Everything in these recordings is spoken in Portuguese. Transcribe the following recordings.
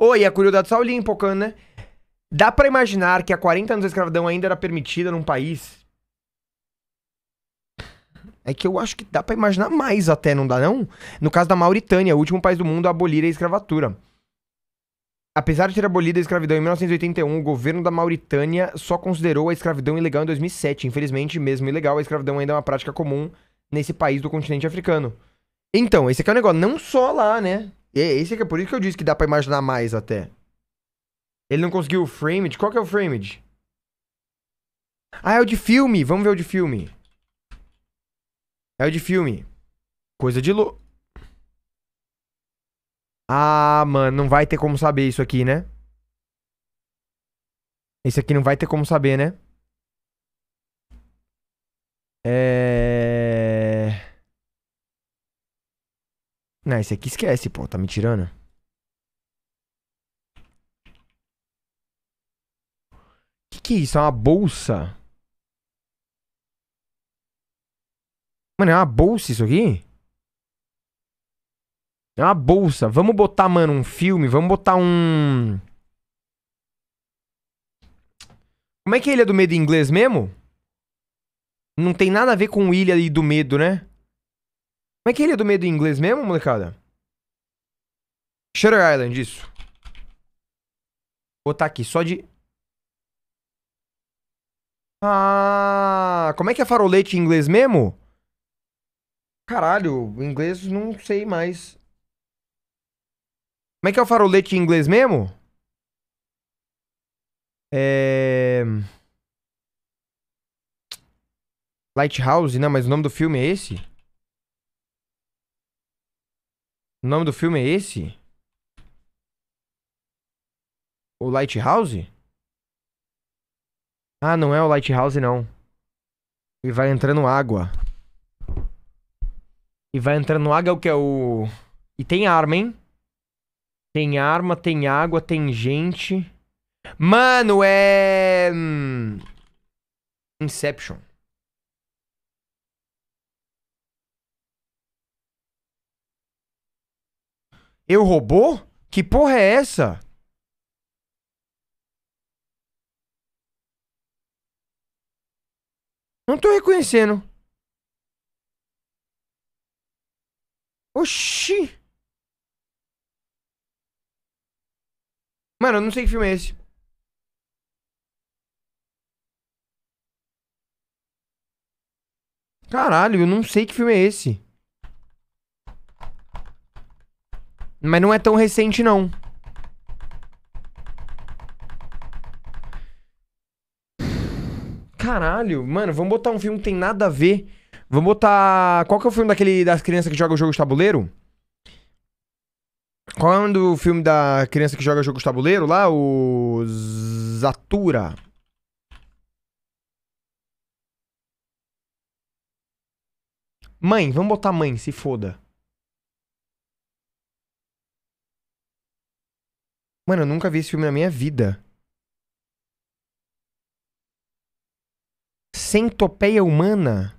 Oi, a curiosidade só olhinha empocando, né? Dá para imaginar que há 40 anos a escravidão ainda era permitida num país? É que eu acho que dá para imaginar mais até, não dá não? No caso da Mauritânia, o último país do mundo a abolir a escravatura. Apesar de ter abolido a escravidão em 1981, o governo da Mauritânia só considerou a escravidão ilegal em 2007. Infelizmente, mesmo ilegal, a escravidão ainda é uma prática comum nesse país do continente africano. Então, esse aqui é o um negócio, não só lá, né? E é, esse é, é por isso que eu disse que dá pra imaginar mais até. Ele não conseguiu o framed. Qual que é o framed? Ah, é o de filme. Vamos ver o de filme. É o de filme. Coisa de louco. Ah, mano, não vai ter como saber isso aqui, né? Isso aqui não vai ter como saber, né? É... Não, esse aqui esquece, pô. Tá me tirando. Que que é isso? É uma bolsa? Mano, é uma bolsa isso aqui? É uma bolsa. Vamos botar, mano, um filme. Vamos botar um... Como é que é Ilha do Medo em inglês mesmo? Não tem nada a ver com Ilha do Medo, né? Como é que ele é do medo em inglês mesmo, molecada? Shutter Island, isso. Vou botar aqui só de... Ah, como é que é farolete em inglês mesmo? Caralho, inglês não sei mais. Como é que é o farolete em inglês mesmo? É... Lighthouse, não, né? mas o nome do filme é esse? O nome do filme é esse? O Lighthouse? Ah, não é o Lighthouse, não. E vai entrando água. E vai entrando água, é o que é o. E tem arma, hein? Tem arma, tem água, tem gente. Mano, é. Hum, Inception. Eu robô? Que porra é essa? Não tô reconhecendo. Oxi. Mano, eu não sei que filme é esse. Caralho, eu não sei que filme é esse. Mas não é tão recente, não. Caralho, mano, vamos botar um filme que tem nada a ver. Vamos botar. Qual que é o filme daquele das crianças que jogam jogo de tabuleiro? Qual é o nome do filme da criança que joga jogo de tabuleiro lá? O. Zatura. Mãe, vamos botar mãe, se foda. Mano, eu nunca vi esse filme na minha vida. Centopeia humana?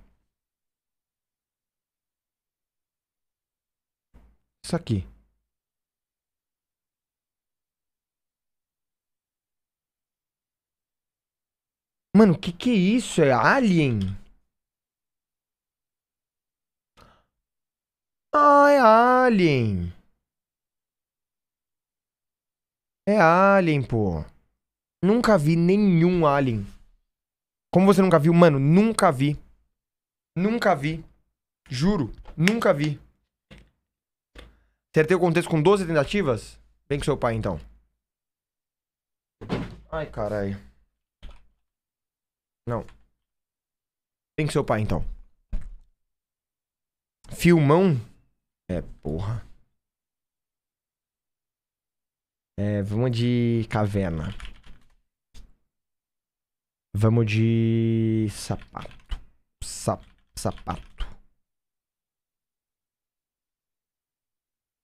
Isso aqui. Mano, que que é isso? É alien? Ah, é alien. É Alien, pô. Nunca vi nenhum Alien. Como você nunca viu? Mano, nunca vi. Nunca vi. Juro, nunca vi. Acertei o contexto com 12 tentativas? Vem com seu pai, então. Ai, caralho. Não. Vem com seu pai, então. Filmão? É, porra. É, vamos de caverna. Vamos de sapato. Sap, sapato.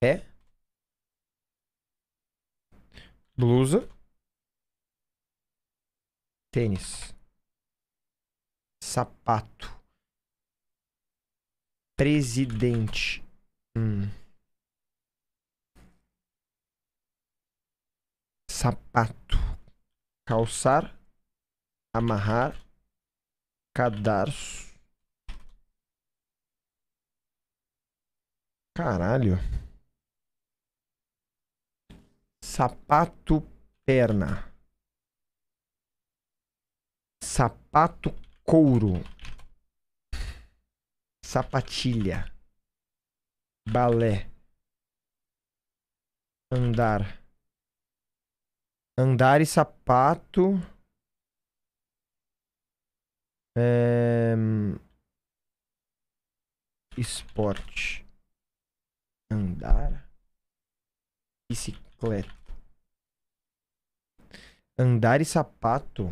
É. Blusa. Tênis. Sapato. Presidente. Hum. sapato, calçar, amarrar, cadarço. Caralho. Sapato, perna. Sapato, couro. Sapatilha. Balé. Andar. Andar e sapato. É... Esporte. Andar. Bicicleta. Andar e sapato.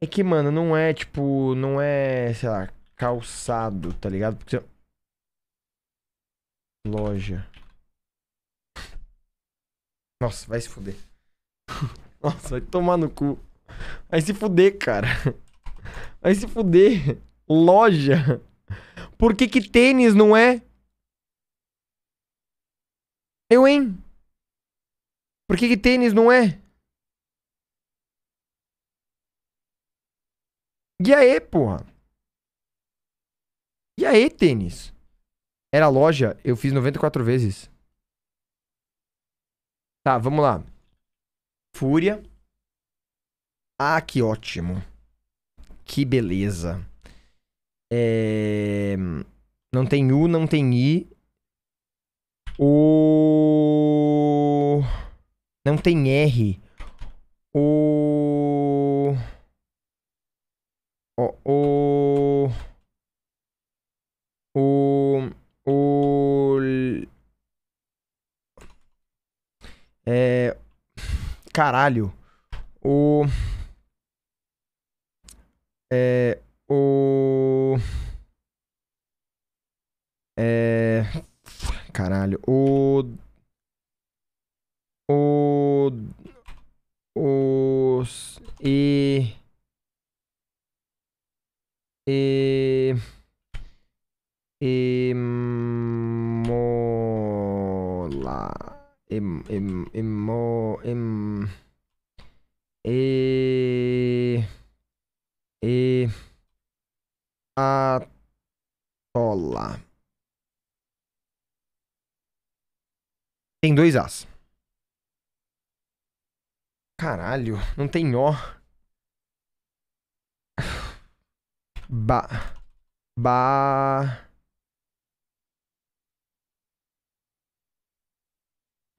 É que, mano, não é tipo. Não é, sei lá, calçado, tá ligado? Porque. Loja. Nossa, vai se fuder. Nossa, vai tomar no cu. Vai se fuder, cara. Vai se fuder. Loja. Por que que tênis não é? Eu, hein? Por que que tênis não é? E aí, porra? E aí, tênis? Era loja, eu fiz 94 vezes. Tá, vamos lá. Fúria. Ah, que ótimo. Que beleza. É... Não tem U, não tem I. O. Não tem R. O. O. O. o... É... Caralho. O. É. O. É. Caralho. O. O. Os. E. E. E. E. Tola. Tem dois As. Caralho, não tem O. Ba. Ba.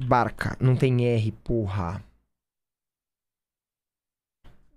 Barca. Não tem R, porra.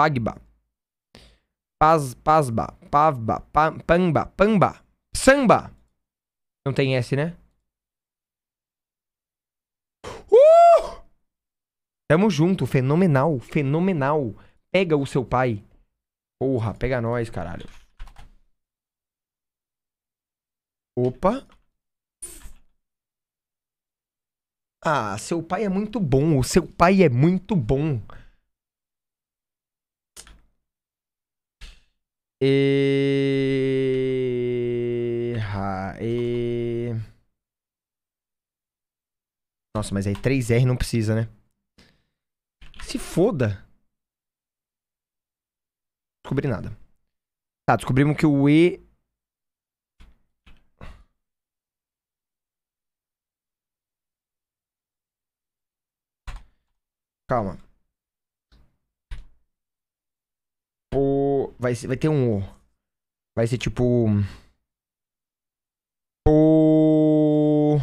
Pagba. Paz, Pazba, Pavba, Pamba, Pamba, Samba. Não tem S, né? Uh! Tamo junto, fenomenal, fenomenal. Pega o seu pai. Porra, pega nós, caralho. Opa. Ah, seu pai é muito bom. O seu pai é muito bom. E... e... Nossa, mas aí 3R não precisa, né? Se foda. Descobri nada. Tá, descobrimos que o E... Calma. Vai, vai ter um. Vai ser tipo. Hum, o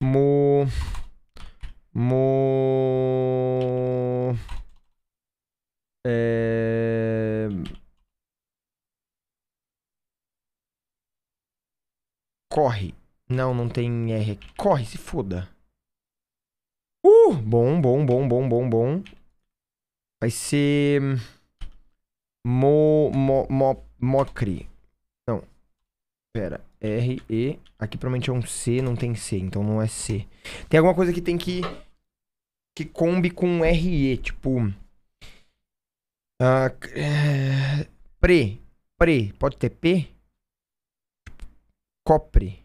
Mo. Mo. É... Corre. Não, não tem R. Corre, se foda. Uh, bom, bom, bom, bom, bom, bom. Vai ser. Mo, mo, mo, mocri. Não. Pera. R, E. Aqui provavelmente é um C, não tem C, então não é C. Tem alguma coisa que tem que. Que combi com R, E. Tipo. Uh, é, pre. Pre. Pode ter P? Tipo, copre.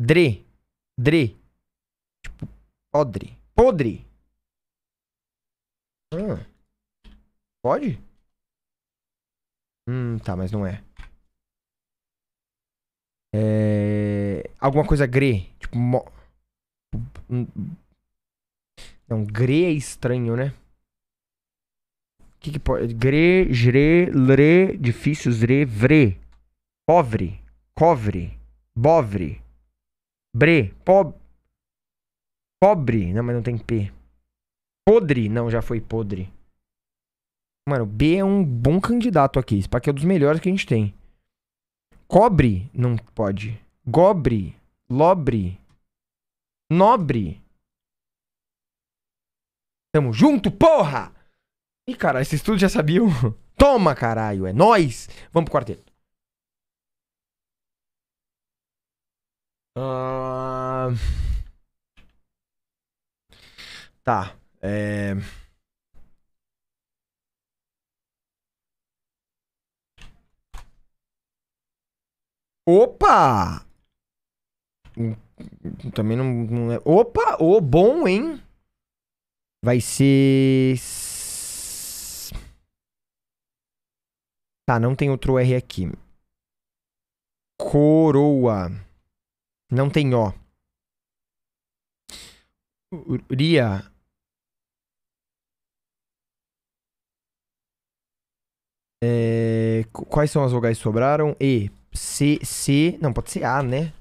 Dre. Dre. Tipo, podre. Podre. Ah. Pode? Hum, tá, mas não é. É... Alguma coisa gre. Tipo, mo... Hum, não, gre é estranho, né? O que, que pode. Gre, gre, lre, difícil, zre, vre. pobre, covre, bovre, bre, pobre. Não, mas não tem P. Podre? Não, já foi podre. Mano, B é um bom candidato aqui. Esse aqui é um dos melhores que a gente tem. Cobre? Não pode. Gobre? Lobre? Nobre? Tamo junto, porra! Ih, cara, esse estudo já sabiam. Toma, caralho, é nós. Vamos pro quarteto. Uh... Tá. É... Opa! Hum, hum, também não, não é. Opa! Ô, oh, bom, hein? Vai ser. Tá, não tem outro R aqui. Coroa. Não tem O. Uria. É, quais são as vogais que sobraram? E, C, C. Não, pode ser A, né?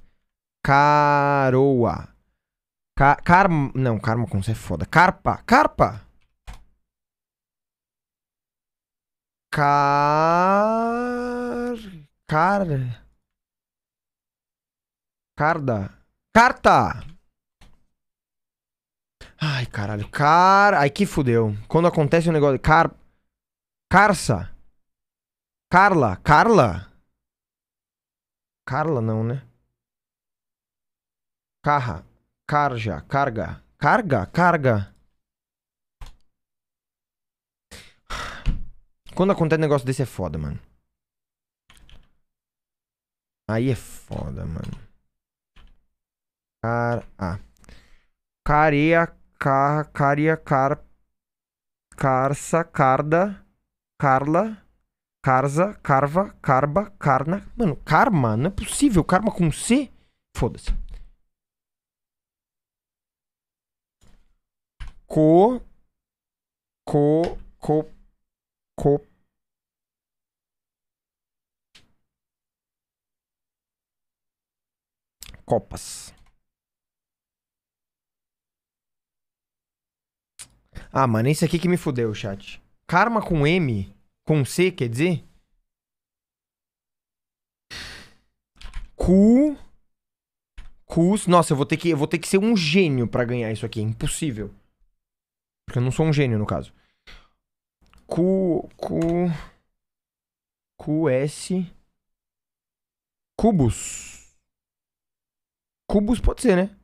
Caroa. Ca, carma. Não, carma como você é foda. Carpa. Carpa! Car. Car. Carda. Carta! Ai, caralho. Car. Ai, que fudeu. Quando acontece um negócio. Car. Carça. Carla, Carla? Carla não, né? Carra, Carja, Carga, Carga, Carga. Quando acontece um negócio desse é foda, mano. Aí é foda, mano. Car... Ah. Caria, car... Caria, car... Carça, Carda, Carla... Carza, Carva, Carba, Carna. Mano, Karma? Não é possível. Karma com C? Foda-se. Co. Co. Co. Co. Copas. Ah, mano, é isso aqui que me fudeu, chat. Karma com M com C, quer dizer? Cu. Cus. Nossa, eu vou ter que, eu vou ter que ser um gênio para ganhar isso aqui. É impossível. Porque eu não sou um gênio, no caso. Cu. Cu. QS. Cubos. Cubos pode ser, né?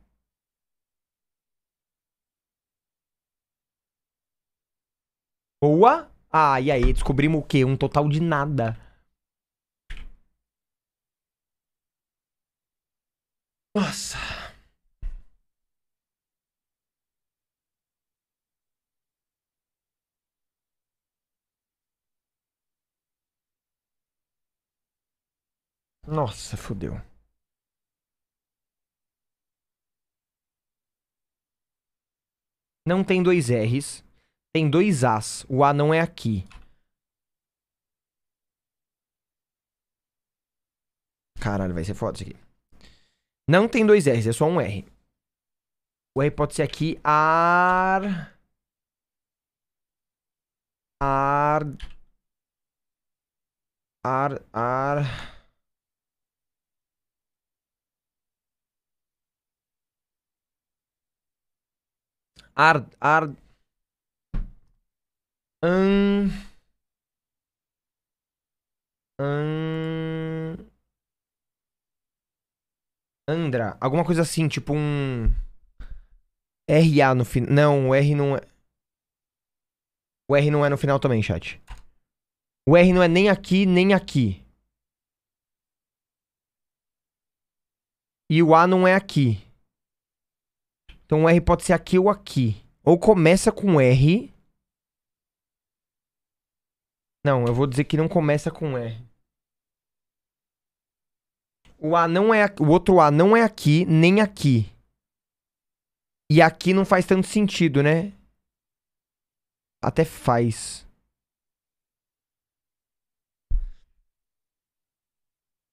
Boa. Ah, e aí? Descobrimos o quê? Um total de nada. Nossa. Nossa, fodeu. Não tem dois R's. Tem dois As. O A não é aqui. Caralho, vai ser foda isso aqui. Não tem dois R's, é só um R. O R pode ser aqui. Ar. Ar. Ar. Ar. Ar. Ar. Hum... Hum... Andra. Alguma coisa assim, tipo um. RA no final. Não, o R não é. O R não é no final também, chat. O R não é nem aqui, nem aqui. E o A não é aqui. Então o R pode ser aqui ou aqui. Ou começa com R. Não, eu vou dizer que não começa com R. O A não é. O outro A não é aqui, nem aqui. E aqui não faz tanto sentido, né? Até faz.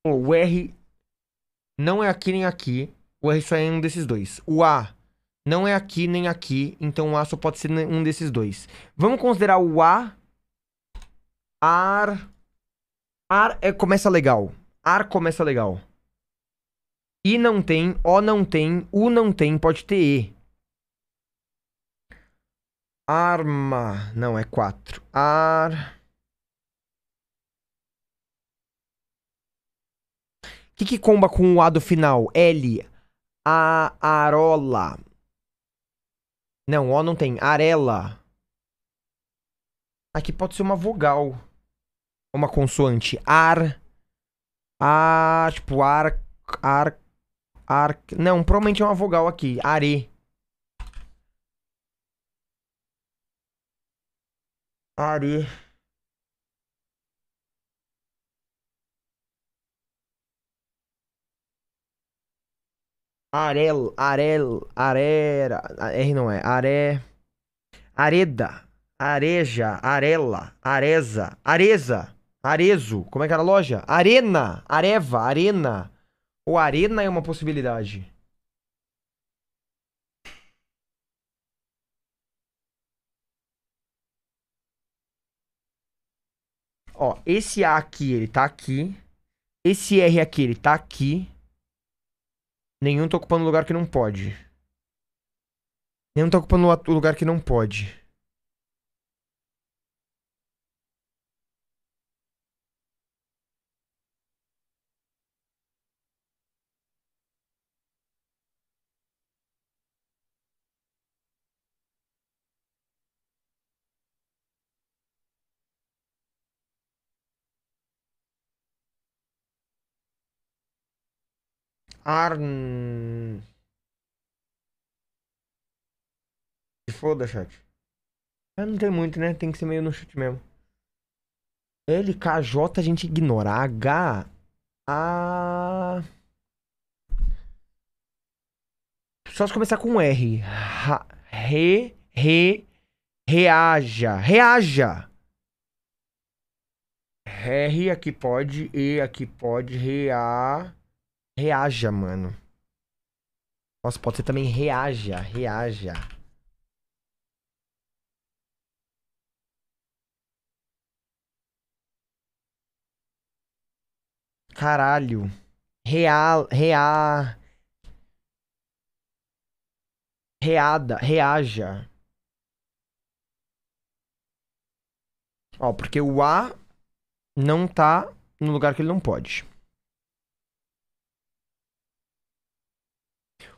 O R não é aqui nem aqui. O R só é um desses dois. O A não é aqui nem aqui. Então o A só pode ser um desses dois. Vamos considerar o A Ar. Ar é, começa legal. Ar começa legal. I não tem, O não tem, U não tem, pode ter E. Arma. Não, é 4. Ar. O que, que comba com o A do final? L. A. Arola. Não, O não tem. Arela. Aqui pode ser uma vogal uma consoante ar. Ar, tipo, ar, ar, ar. Não, provavelmente é uma vogal aqui. Are. Are. Arel, arel, arera. R não é. Are. Areda. Areja, arela, areza, areza. Arezo. Como é que era a loja? Arena. Areva. Arena. Ou Arena é uma possibilidade. Ó, esse A aqui, ele tá aqui. Esse R aqui, ele tá aqui. Nenhum tá ocupando lugar que não pode. Nenhum tá ocupando lugar que não pode. Arn. Se foda, chat. não tem muito, né? Tem que ser meio no chute mesmo. LKJ a gente ignora. H. A. Só se começar com R. Ha, re. Re. Reaja. Reaja. R aqui pode. E aqui pode. Rea. Reaja, mano. Nossa, pode ser também reaja, reaja. Caralho. Real, rea... Reada, reaja. Ó, porque o A não tá no lugar que ele não pode.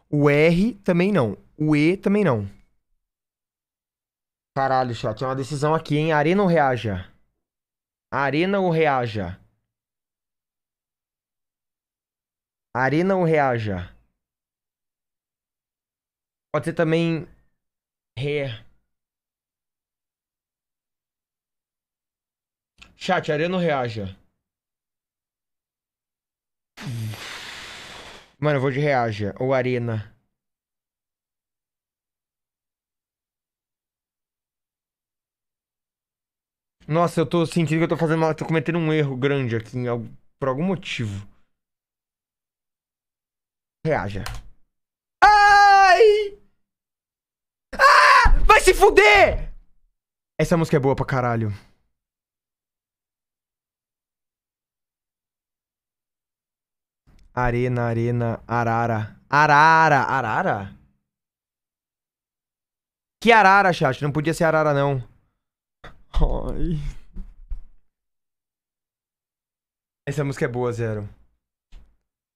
O R também não. O E também não. Caralho, chat. É uma decisão aqui, hein? Arena ou reaja? Arena ou reaja? Arena ou reaja? Pode ser também. Re. Chat, arena ou reaja? Mano, eu vou de Reaja ou Arena. Nossa, eu tô sentindo que eu tô fazendo tô cometendo um erro grande aqui em... por algum motivo. Reaja. Ai! Ah! Vai se fuder! Essa música é boa pra caralho. Arena, Arena, Arara. Arara, Arara? Que Arara, chat? Não podia ser Arara, não. Ai. Essa música é boa, Zero.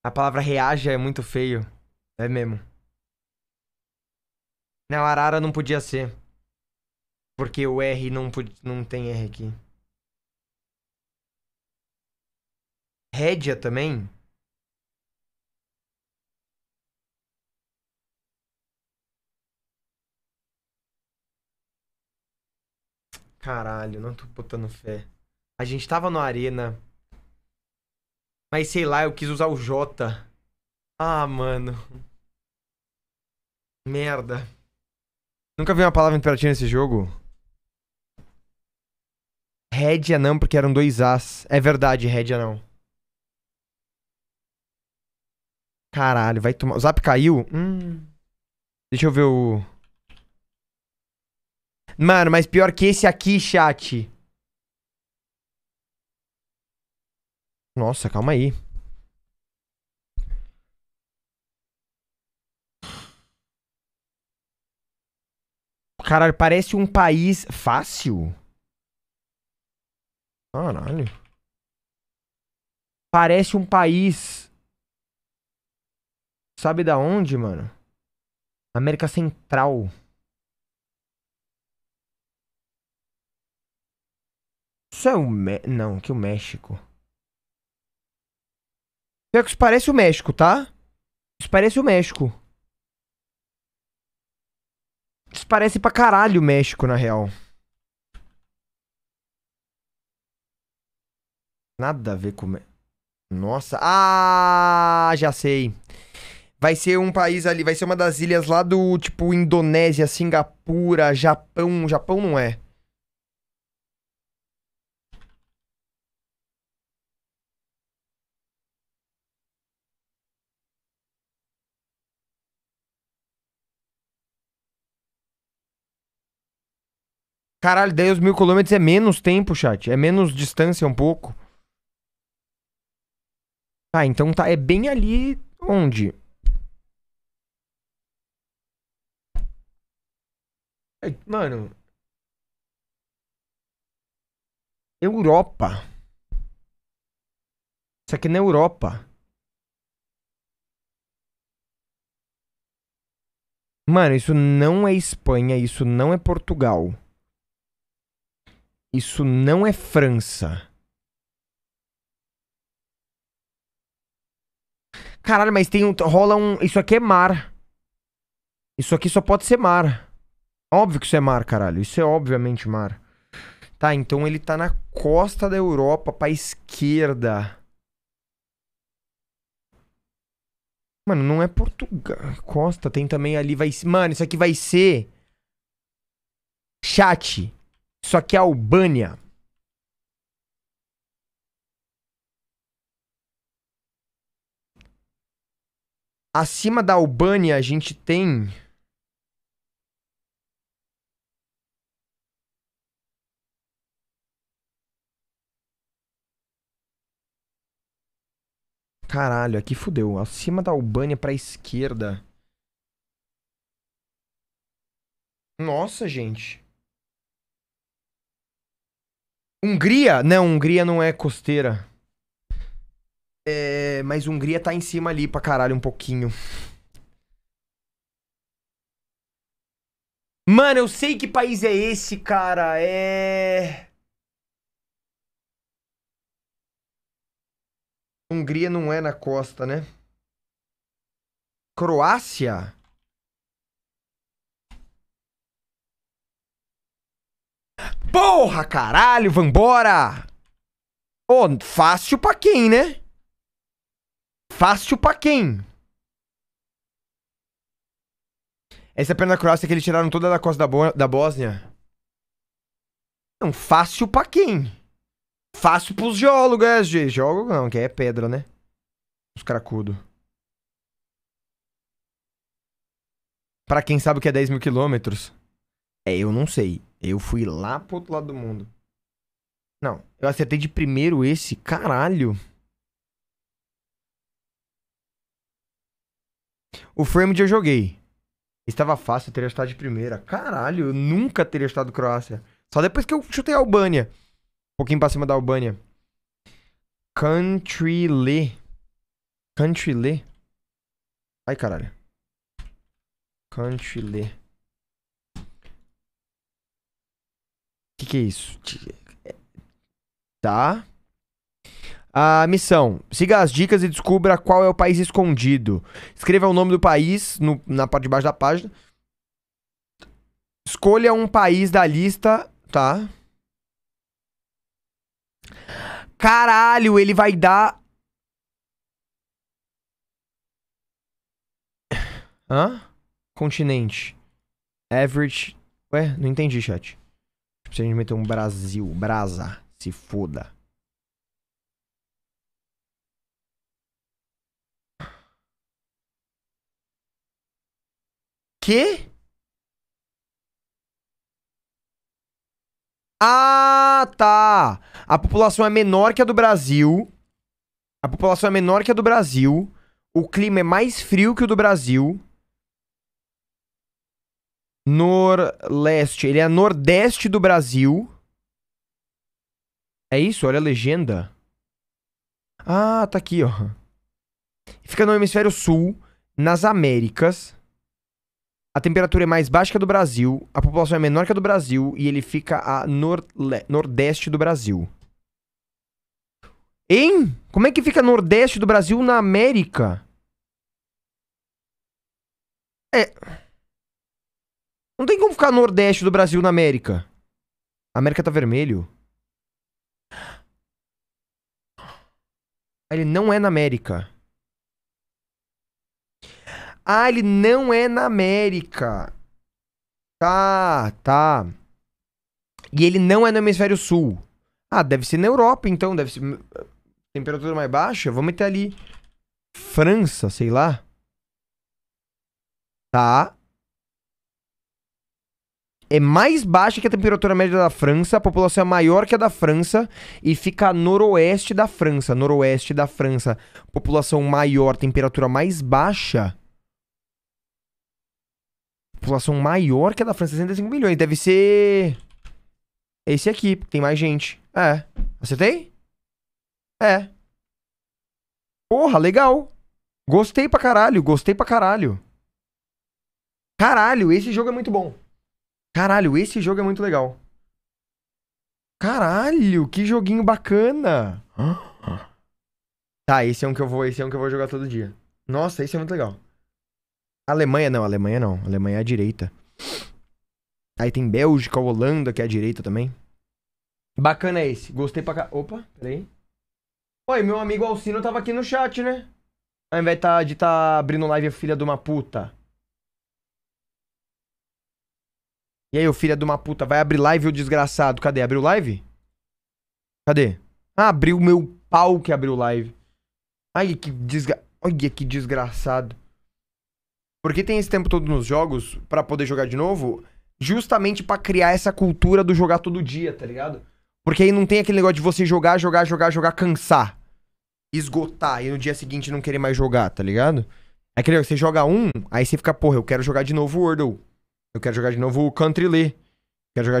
A palavra reaja é muito feio. É mesmo. Não, Arara não podia ser. Porque o R não, não tem R aqui. Rédia também? Caralho, não tô botando fé. A gente tava no Arena. Mas sei lá, eu quis usar o Jota. Ah, mano. Merda. Nunca vi uma palavra imperativa nesse jogo? Rédia não, porque eram dois As. É verdade, Rédia não. Caralho, vai tomar. O zap caiu? Hum. Deixa eu ver o. Mano, mas pior que esse aqui, chat. Nossa, calma aí. Caralho, parece um país fácil. Caralho. Parece um país. Sabe da onde, mano? América Central. Isso é o. Me... Não, que o México. Pior que isso parece o México, tá? Isso parece o México. Isso parece pra caralho o México, na real. Nada a ver com. Nossa. Ah, já sei. Vai ser um país ali, vai ser uma das ilhas lá do tipo Indonésia, Singapura, Japão. Japão não é. Caralho, daí os mil quilômetros é menos tempo, chat. É menos distância um pouco. Tá, ah, então tá. É bem ali onde? É, mano. Europa. Isso aqui na é Europa. Mano, isso não é Espanha, isso não é Portugal. Isso não é França. Caralho, mas tem um. Rola um. Isso aqui é mar. Isso aqui só pode ser mar. Óbvio que isso é mar, caralho. Isso é obviamente mar. Tá, então ele tá na costa da Europa, pra esquerda. Mano, não é Portugal. Costa, tem também ali. Vai... Mano, isso aqui vai ser. Chat. Isso aqui é a Albânia. Acima da Albânia, a gente tem. Caralho, aqui fudeu. Acima da Albânia pra esquerda. Nossa, gente. Hungria? Não, Hungria não é costeira. É, mas Hungria tá em cima ali pra caralho um pouquinho. Mano, eu sei que país é esse, cara. É. Hungria não é na costa, né? Croácia? Porra, caralho, vambora! Ô, oh, fácil pra quem, né? Fácil pra quem? Essa perna croácia que eles tiraram toda da costa da, Bo da Bósnia. Não, fácil pra quem? Fácil pros geólogos, é, geólogo não, que é pedra, né? Os cracudos. Pra quem sabe o que é 10 mil quilômetros. É, eu não sei. Eu fui lá pro outro lado do mundo. Não, eu acertei de primeiro esse, caralho. O frame eu joguei. Estava fácil, eu teria estado de primeira. Caralho, eu nunca teria estado Croácia. Só depois que eu chutei a Albânia. Um pouquinho pra cima da Albânia. Country Lee. Country Lee. Ai, caralho. Country Lee. que, que é isso? Tá. A missão: siga as dicas e descubra qual é o país escondido. Escreva o nome do país no, na parte de baixo da página. Escolha um país da lista. Tá. Caralho, ele vai dar. Hã? Continente. Average. Ué, não entendi, chat. Tipo, se a gente meter um Brasil, brasa, se foda. Que? Ah, tá. A população é menor que a do Brasil. A população é menor que a do Brasil. O clima é mais frio que o do Brasil. Norleste. Ele é nordeste do Brasil. É isso? Olha a legenda. Ah, tá aqui, ó. Fica no hemisfério sul, nas Américas. A temperatura é mais baixa que a do Brasil, a população é menor que a do Brasil e ele fica a nor nordeste do Brasil. Hein? Como é que fica nordeste do Brasil na América? É. Não tem como ficar Nordeste do Brasil na América. A América tá vermelho. Ah, ele não é na América. Ah, ele não é na América. Tá, tá. E ele não é no hemisfério sul. Ah, deve ser na Europa, então. Deve ser. Hum, temperatura mais baixa? Vamos meter ali. França, sei lá. Tá é mais baixa que a temperatura média da França, a população é maior que a da França e fica a noroeste da França. Noroeste da França, população maior, temperatura mais baixa. População maior que a da França, 65 milhões. Deve ser. Esse aqui, tem mais gente. É. Acertei? É. Porra, legal. Gostei pra caralho, gostei pra caralho. Caralho, esse jogo é muito bom. Caralho, esse jogo é muito legal. Caralho, que joguinho bacana. Tá, esse é um que eu vou, esse é um que eu vou jogar todo dia. Nossa, esse é muito legal. Alemanha não, Alemanha não. Alemanha é a direita. Aí tem Bélgica, Holanda, que é a direita também. Bacana é esse. Gostei pra cá. Opa, peraí. Oi, meu amigo Alcino tava aqui no chat, né? Ao invés de estar tá, de tá abrindo live, filha de uma puta. E aí, ô filha é de uma puta, vai abrir live, ô desgraçado. Cadê? Abriu live? Cadê? Ah, abriu meu pau que abriu live. Ai, que desgra... Olha que desgraçado. Porque tem esse tempo todo nos jogos para poder jogar de novo, justamente para criar essa cultura do jogar todo dia, tá ligado? Porque aí não tem aquele negócio de você jogar, jogar, jogar, jogar, cansar. Esgotar e no dia seguinte não querer mais jogar, tá ligado? É aquele negócio, você joga um, aí você fica, porra, eu quero jogar de novo Wordle. Eu quero jogar de novo o Country Lee. Quero jogar de